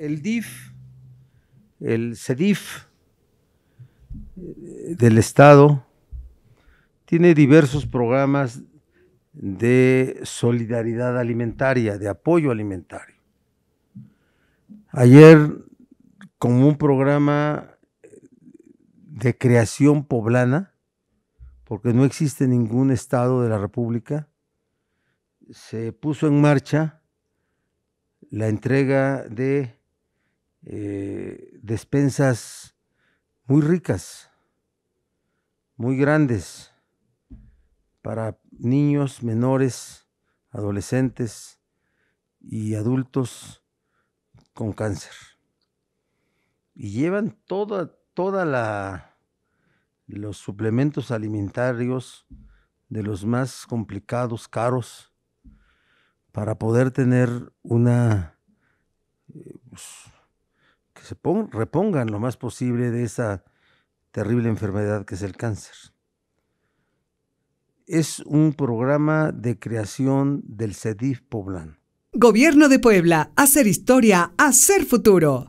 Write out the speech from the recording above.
el DIF, el CEDIF eh, del Estado, tiene diversos programas de solidaridad alimentaria, de apoyo alimentario. Ayer, como un programa eh, de creación poblana, porque no existe ningún estado de la República, se puso en marcha la entrega de eh, despensas muy ricas, muy grandes, para niños, menores, adolescentes y adultos con cáncer. Y llevan toda, toda la los suplementos alimentarios de los más complicados, caros, para poder tener una eh, pues, repongan lo más posible de esa terrible enfermedad que es el cáncer. Es un programa de creación del CEDIF poblano. Gobierno de Puebla, hacer historia, hacer futuro.